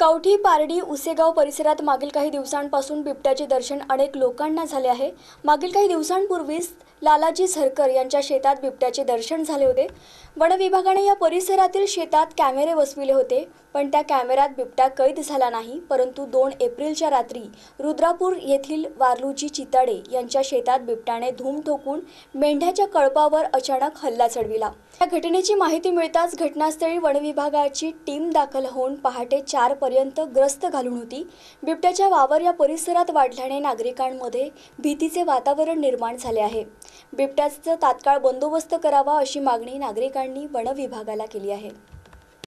कवठी पारडी उसेगाव परिसरात मागील काही दिवसांपासून बिबट्याचे दर्शन अनेक लोकांना झाले आहे मागील काही दिवसांपूर्वीच लालाजी झरकर यांच्या शेतात बिबट्याचे दर्शन झाले होते वनविभागाने या परिसरातील शेतात कॅमेरे बसविले होते पण त्या कॅमेऱ्यात बिबट्या कैद झाला नाही परंतु दोन एप्रिलच्या रात्री रुद्रापूर येथील वारलूजी चिताडे यांच्या शेतात बिबट्याने धूम ठोकून मेंढ्याच्या कळपावर अचानक हल्ला चढविला या घटनेची माहिती मिळताच घटनास्थळी वनविभागाची टीम दाखल होऊन पहाटे पर्यंत ग्रस्त घालून होती बिबट्याच्या वावर या परिसरात वाढल्याने नागरिकांमध्ये भीतीचे वातावरण निर्माण झाले आहे बिबट्याचा तात्काळ बंदोबस्त करावा अशी मागणी नागरिकांनी वनविभागाला केली आहे